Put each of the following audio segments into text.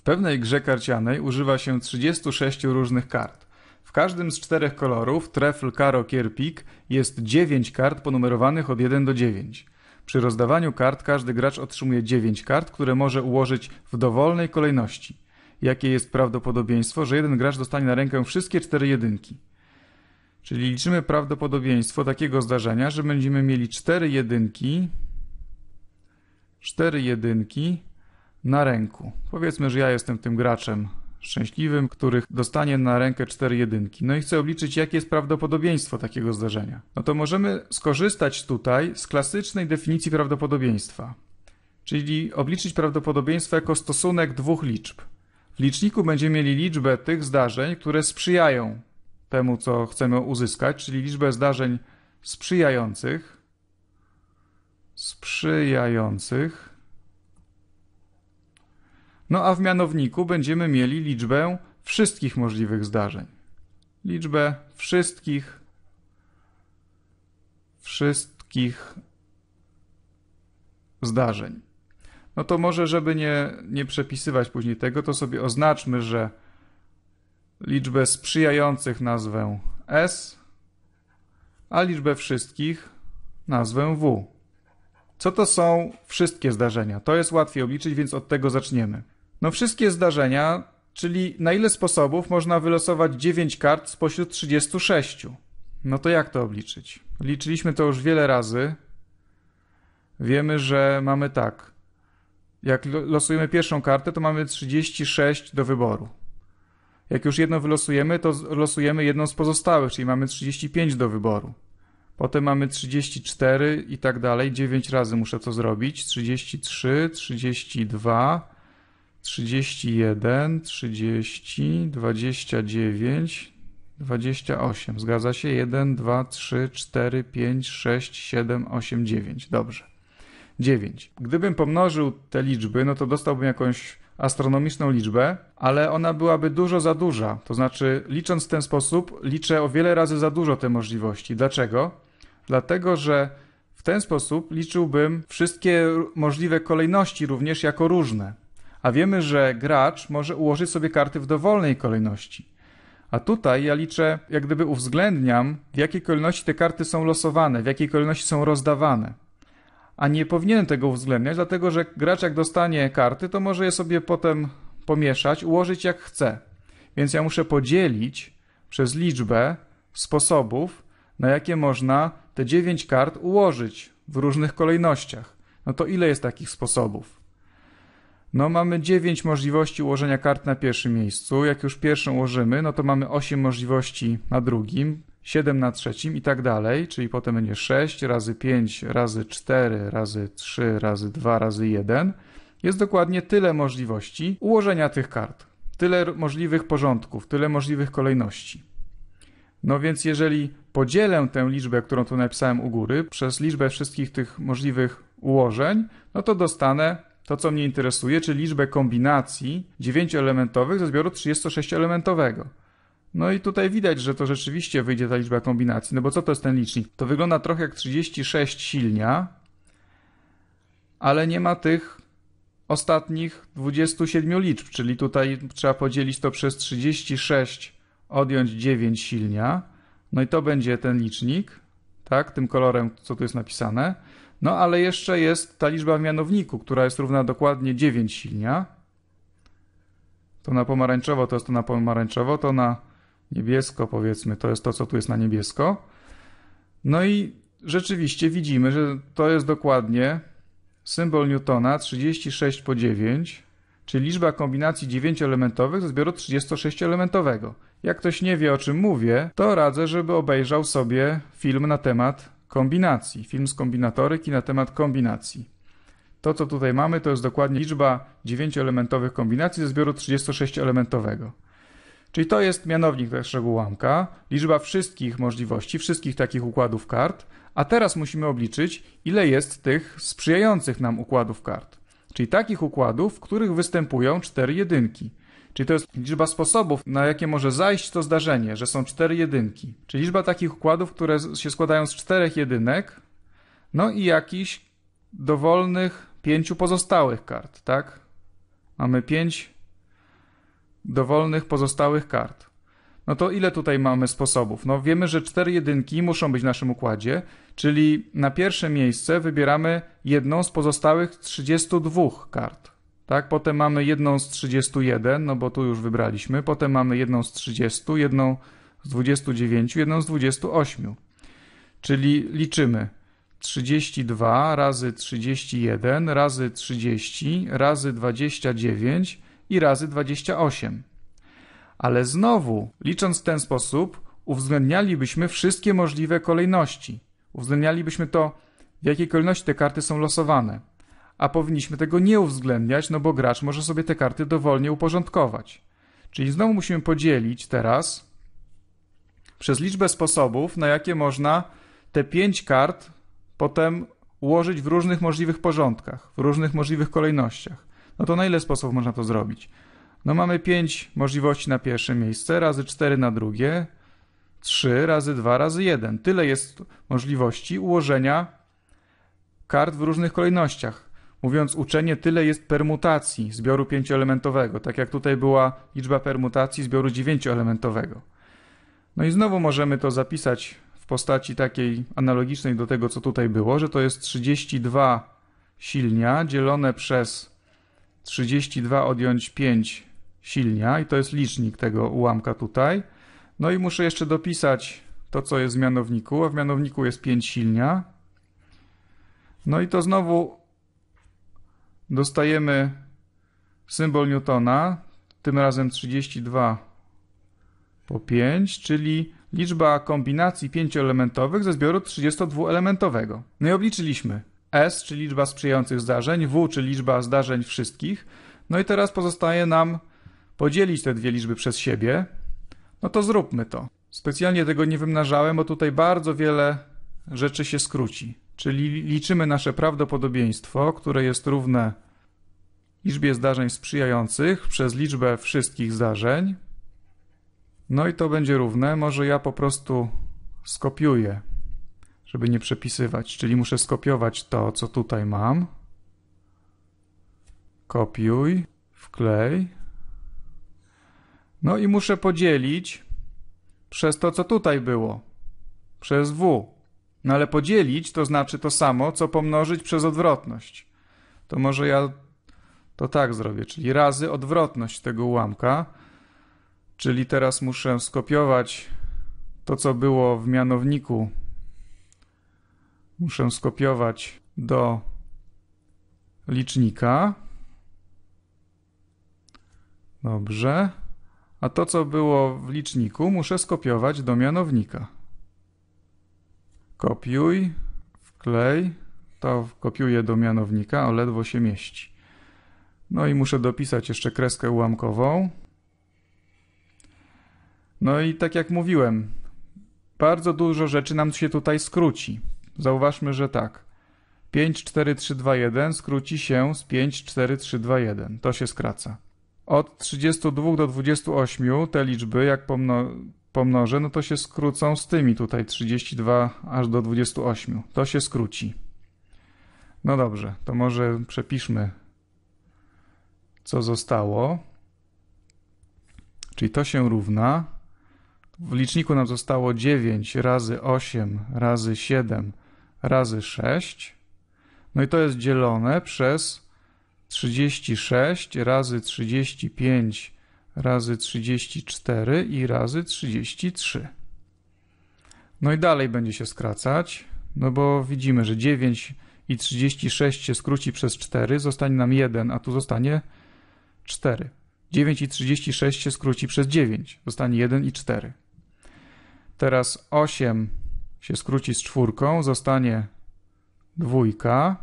W pewnej grze karcianej używa się 36 różnych kart. W każdym z czterech kolorów, trefl, karo, kierpik, jest 9 kart ponumerowanych od 1 do 9. Przy rozdawaniu kart każdy gracz otrzymuje 9 kart, które może ułożyć w dowolnej kolejności. Jakie jest prawdopodobieństwo, że jeden gracz dostanie na rękę wszystkie cztery jedynki? Czyli liczymy prawdopodobieństwo takiego zdarzenia, że będziemy mieli cztery jedynki, cztery jedynki na ręku. Powiedzmy, że ja jestem tym graczem szczęśliwym, których dostanie na rękę cztery jedynki. No i chcę obliczyć, jakie jest prawdopodobieństwo takiego zdarzenia. No to możemy skorzystać tutaj z klasycznej definicji prawdopodobieństwa, czyli obliczyć prawdopodobieństwo jako stosunek dwóch liczb. W liczniku będziemy mieli liczbę tych zdarzeń, które sprzyjają temu, co chcemy uzyskać, czyli liczbę zdarzeń sprzyjających, sprzyjających no a w mianowniku będziemy mieli liczbę wszystkich możliwych zdarzeń. Liczbę wszystkich wszystkich zdarzeń. No to może, żeby nie, nie przepisywać później tego, to sobie oznaczmy, że liczbę sprzyjających nazwę S, a liczbę wszystkich nazwę W. Co to są wszystkie zdarzenia? To jest łatwiej obliczyć, więc od tego zaczniemy. No wszystkie zdarzenia, czyli na ile sposobów można wylosować 9 kart spośród 36? No to jak to obliczyć? Liczyliśmy to już wiele razy. Wiemy, że mamy tak. Jak losujemy pierwszą kartę, to mamy 36 do wyboru. Jak już jedno wylosujemy, to losujemy jedną z pozostałych, czyli mamy 35 do wyboru. Potem mamy 34 i tak dalej. 9 razy muszę to zrobić. 33, 32, 31, 30, 29, 28. Zgadza się? 1, 2, 3, 4, 5, 6, 7, 8, 9. Dobrze. 9. Gdybym pomnożył te liczby, no to dostałbym jakąś astronomiczną liczbę, ale ona byłaby dużo za duża. To znaczy, licząc w ten sposób, liczę o wiele razy za dużo te możliwości. Dlaczego? Dlatego, że w ten sposób liczyłbym wszystkie możliwe kolejności również jako różne a wiemy, że gracz może ułożyć sobie karty w dowolnej kolejności. A tutaj ja liczę, jak gdyby uwzględniam, w jakiej kolejności te karty są losowane, w jakiej kolejności są rozdawane. A nie powinienem tego uwzględniać, dlatego że gracz jak dostanie karty, to może je sobie potem pomieszać, ułożyć jak chce. Więc ja muszę podzielić przez liczbę sposobów, na jakie można te 9 kart ułożyć w różnych kolejnościach. No to ile jest takich sposobów? No mamy 9 możliwości ułożenia kart na pierwszym miejscu. Jak już pierwszą ułożymy, no to mamy 8 możliwości na drugim, 7 na trzecim i tak dalej, czyli potem będzie 6 razy 5 razy 4 razy 3 razy 2 razy 1. Jest dokładnie tyle możliwości ułożenia tych kart, tyle możliwych porządków, tyle możliwych kolejności. No więc jeżeli podzielę tę liczbę, którą tu napisałem u góry, przez liczbę wszystkich tych możliwych ułożeń, no to dostanę to, co mnie interesuje, czy liczbę kombinacji 9-elementowych ze zbioru 36-elementowego. No i tutaj widać, że to rzeczywiście wyjdzie ta liczba kombinacji. No bo co to jest ten licznik? To wygląda trochę jak 36 silnia, ale nie ma tych ostatnich 27 liczb, czyli tutaj trzeba podzielić to przez 36, odjąć 9 silnia. No i to będzie ten licznik, tak, tym kolorem, co tu jest napisane. No ale jeszcze jest ta liczba w mianowniku, która jest równa dokładnie 9 silnia. To na pomarańczowo to jest to na pomarańczowo, to na niebiesko powiedzmy, to jest to, co tu jest na niebiesko. No i rzeczywiście widzimy, że to jest dokładnie symbol Newtona 36 po 9, czyli liczba kombinacji 9-elementowych ze zbioru 36-elementowego. Jak ktoś nie wie, o czym mówię, to radzę, żeby obejrzał sobie film na temat kombinacji, film z kombinatoryki na temat kombinacji. To, co tutaj mamy, to jest dokładnie liczba 9-elementowych kombinacji ze zbioru 36-elementowego. Czyli to jest mianownik naszego tak ułamka, liczba wszystkich możliwości, wszystkich takich układów kart, a teraz musimy obliczyć, ile jest tych sprzyjających nam układów kart. Czyli takich układów, w których występują cztery jedynki. Czyli to jest liczba sposobów, na jakie może zajść to zdarzenie, że są cztery jedynki. Czyli liczba takich układów, które się składają z czterech jedynek, no i jakichś dowolnych pięciu pozostałych kart, tak? Mamy pięć dowolnych pozostałych kart. No to ile tutaj mamy sposobów? No wiemy, że cztery jedynki muszą być w naszym układzie, czyli na pierwsze miejsce wybieramy jedną z pozostałych 32 kart tak? Potem mamy jedną z 31, no bo tu już wybraliśmy. Potem mamy jedną z 30, jedną z 29, jedną z 28. Czyli liczymy 32 razy 31 razy 30 razy 29 i razy 28. Ale znowu, licząc w ten sposób, uwzględnialibyśmy wszystkie możliwe kolejności. Uwzględnialibyśmy to, w jakiej kolejności te karty są losowane a powinniśmy tego nie uwzględniać, no bo gracz może sobie te karty dowolnie uporządkować. Czyli znowu musimy podzielić teraz przez liczbę sposobów, na jakie można te pięć kart potem ułożyć w różnych możliwych porządkach, w różnych możliwych kolejnościach. No to na ile sposobów można to zrobić? No mamy 5 możliwości na pierwsze miejsce, razy 4 na drugie, 3 razy 2 razy 1. Tyle jest możliwości ułożenia kart w różnych kolejnościach mówiąc uczenie, tyle jest permutacji zbioru pięcioelementowego, tak jak tutaj była liczba permutacji zbioru dziewięcioelementowego. No i znowu możemy to zapisać w postaci takiej analogicznej do tego, co tutaj było, że to jest 32 silnia dzielone przez 32 odjąć 5 silnia i to jest licznik tego ułamka tutaj. No i muszę jeszcze dopisać to, co jest w mianowniku, a w mianowniku jest 5 silnia. No i to znowu Dostajemy symbol Newtona, tym razem 32 po 5, czyli liczba kombinacji pięcioelementowych ze zbioru 32-elementowego. No i obliczyliśmy. S, czyli liczba sprzyjających zdarzeń, W, czyli liczba zdarzeń wszystkich. No i teraz pozostaje nam podzielić te dwie liczby przez siebie. No to zróbmy to. Specjalnie tego nie wymnażałem, bo tutaj bardzo wiele rzeczy się skróci czyli liczymy nasze prawdopodobieństwo, które jest równe liczbie zdarzeń sprzyjających przez liczbę wszystkich zdarzeń. No i to będzie równe, może ja po prostu skopiuję, żeby nie przepisywać, czyli muszę skopiować to, co tutaj mam. Kopiuj, wklej. No i muszę podzielić przez to, co tutaj było, przez W. No ale podzielić to znaczy to samo, co pomnożyć przez odwrotność. To może ja to tak zrobię, czyli razy odwrotność tego ułamka, czyli teraz muszę skopiować to, co było w mianowniku. Muszę skopiować do licznika. Dobrze. A to, co było w liczniku, muszę skopiować do mianownika kopiuj, wklej, to kopiuję do mianownika, o ledwo się mieści. No i muszę dopisać jeszcze kreskę ułamkową. No i tak jak mówiłem, bardzo dużo rzeczy nam się tutaj skróci. Zauważmy, że tak. 5, 4, 3, 2, 1 skróci się z 5, 4, 3, 2, 1. To się skraca. Od 32 do 28 te liczby, jak pomno pomnożę, no to się skrócą z tymi tutaj 32 aż do 28. To się skróci. No dobrze, to może przepiszmy, co zostało. Czyli to się równa. W liczniku nam zostało 9 razy 8 razy 7 razy 6. No i to jest dzielone przez 36 razy 35 razy razy 34 i razy 33. No i dalej będzie się skracać, no bo widzimy, że 9 i 36 się skróci przez 4, zostanie nam 1, a tu zostanie 4. 9 i 36 się skróci przez 9, zostanie 1 i 4. Teraz 8 się skróci z czwórką, zostanie dwójka.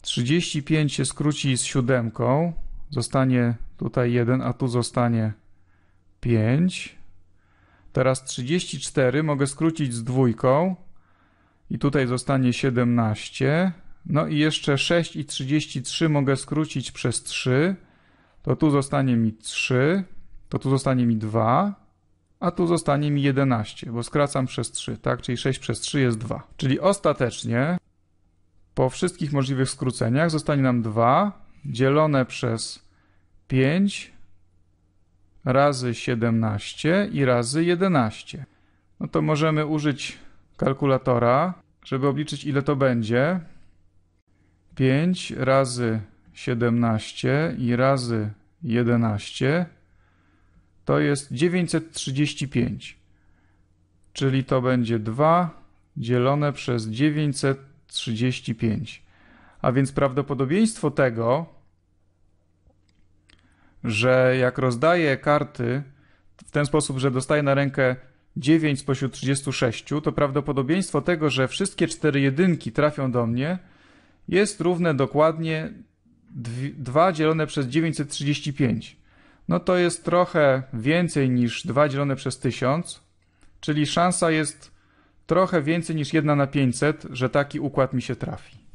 35 się skróci z siódemką, Zostanie tutaj 1, a tu zostanie 5. Teraz 34 mogę skrócić z dwójką i tutaj zostanie 17. No i jeszcze 6 i 33 mogę skrócić przez 3. To tu zostanie mi 3, to tu zostanie mi 2, a tu zostanie mi 11, bo skracam przez 3, tak? Czyli 6 przez 3 jest 2. Czyli ostatecznie po wszystkich możliwych skróceniach zostanie nam 2, dzielone przez 5 razy 17 i razy 11. No to możemy użyć kalkulatora, żeby obliczyć ile to będzie. 5 razy 17 i razy 11 to jest 935. Czyli to będzie 2 dzielone przez 935. A więc prawdopodobieństwo tego, że jak rozdaję karty w ten sposób, że dostaję na rękę 9 spośród 36, to prawdopodobieństwo tego, że wszystkie cztery jedynki trafią do mnie, jest równe dokładnie 2 dzielone przez 935. No to jest trochę więcej niż 2 dzielone przez 1000, czyli szansa jest trochę więcej niż 1 na 500, że taki układ mi się trafi.